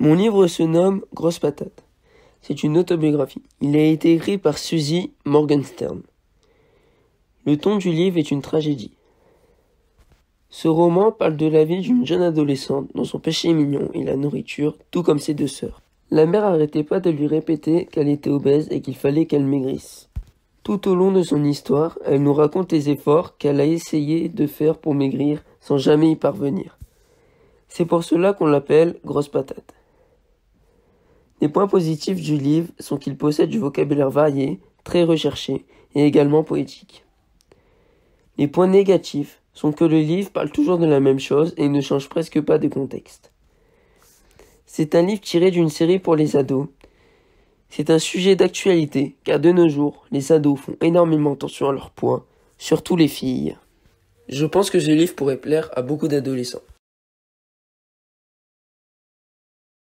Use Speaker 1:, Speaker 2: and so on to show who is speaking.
Speaker 1: Mon livre se nomme Grosse patate. C'est une autobiographie. Il a été écrit par Suzy Morgenstern. Le ton du livre est une tragédie. Ce roman parle de la vie d'une jeune adolescente dont son péché mignon et la nourriture, tout comme ses deux sœurs. La mère arrêtait pas de lui répéter qu'elle était obèse et qu'il fallait qu'elle maigrisse. Tout au long de son histoire, elle nous raconte les efforts qu'elle a essayé de faire pour maigrir sans jamais y parvenir. C'est pour cela qu'on l'appelle grosse patate. Les points positifs du livre sont qu'il possède du vocabulaire varié, très recherché et également poétique. Les points négatifs sont que le livre parle toujours de la même chose et ne change presque pas de contexte. C'est un livre tiré d'une série pour les ados. C'est un sujet d'actualité car de nos jours, les ados font énormément attention à leurs points, surtout les filles. Je pense que ce livre pourrait plaire à beaucoup d'adolescents.